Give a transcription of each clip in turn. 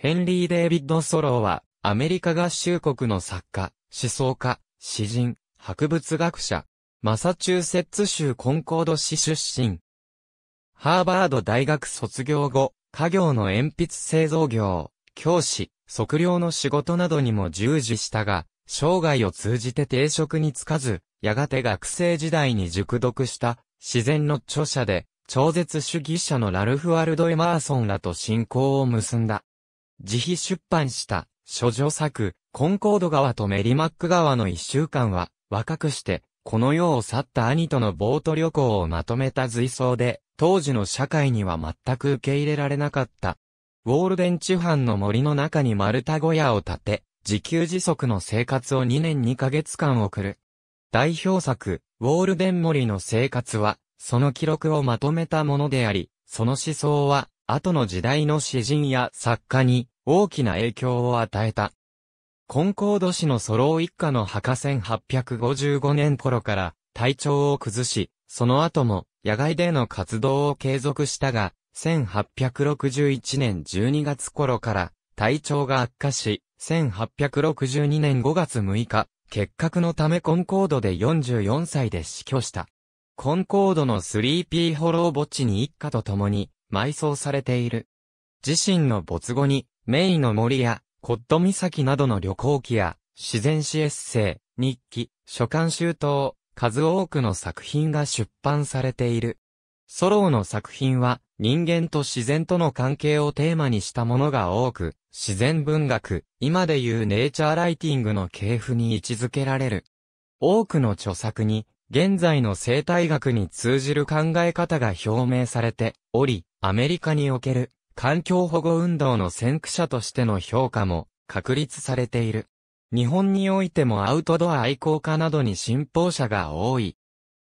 ヘンリー・デイビッド・ソローは、アメリカ合衆国の作家、思想家、詩人、博物学者、マサチューセッツ州コンコード市出身。ハーバード大学卒業後、家業の鉛筆製造業、教師、測量の仕事などにも従事したが、生涯を通じて定職に就かず、やがて学生時代に熟読した自然の著者で、超絶主義者のラルフ・ワルド・エマーソンらと信仰を結んだ。自費出版した、諸女作、コンコード川とメリマック川の一週間は、若くして、この世を去った兄とのボート旅行をまとめた随想で、当時の社会には全く受け入れられなかった。ウォールデンチュハンの森の中に丸太小屋を建て、自給自足の生活を2年2ヶ月間送る。代表作、ウォールデン森の生活は、その記録をまとめたものであり、その思想は、後の時代の詩人や作家に、大きな影響を与えた。コンコード氏のソロー一家の墓1855年頃から体調を崩し、その後も野外での活動を継続したが、1861年12月頃から体調が悪化し、1862年5月6日、結核のためコンコードで44歳で死去した。コンコードのスリーピーホロー墓地に一家と共に埋葬されている。自身の没後にメイの森や、コット岬などの旅行記や、自然史エッセイ、日記、書簡集等、数多くの作品が出版されている。ソローの作品は、人間と自然との関係をテーマにしたものが多く、自然文学、今でいうネイチャーライティングの系譜に位置づけられる。多くの著作に、現在の生態学に通じる考え方が表明されており、アメリカにおける環境保護運動の先駆者としての評価も確立されている。日本においてもアウトドア愛好家などに信奉者が多い。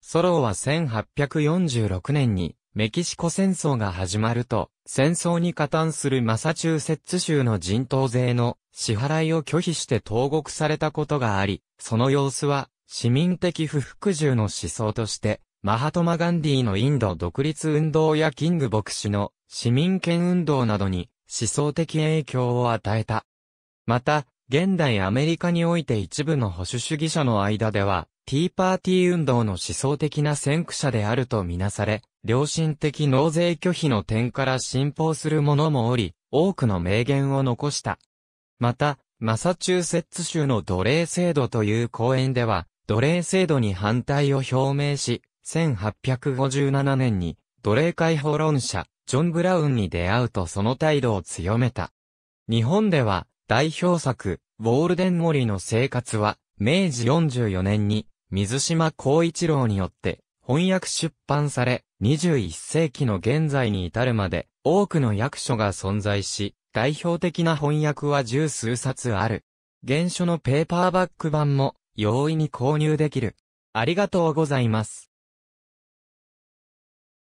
ソローは1846年にメキシコ戦争が始まると、戦争に加担するマサチューセッツ州の人頭税の支払いを拒否して投獄されたことがあり、その様子は市民的不服従の思想として、マハトマ・ガンディのインド独立運動やキング牧師の市民権運動などに思想的影響を与えた。また、現代アメリカにおいて一部の保守主義者の間では、ティーパーティー運動の思想的な先駆者であるとみなされ、良心的納税拒否の点から信奉する者もおり、多くの名言を残した。また、マサチューセッツ州の奴隷制度という講演では、奴隷制度に反対を表明し、1857年に奴隷解放論者、ジョン・ブラウンに出会うとその態度を強めた。日本では、代表作、ウォールデン・モリの生活は、明治44年に、水島光一郎によって、翻訳出版され、21世紀の現在に至るまで、多くの役所が存在し、代表的な翻訳は十数冊ある。原書のペーパーバック版も、容易に購入できる。ありがとうございます。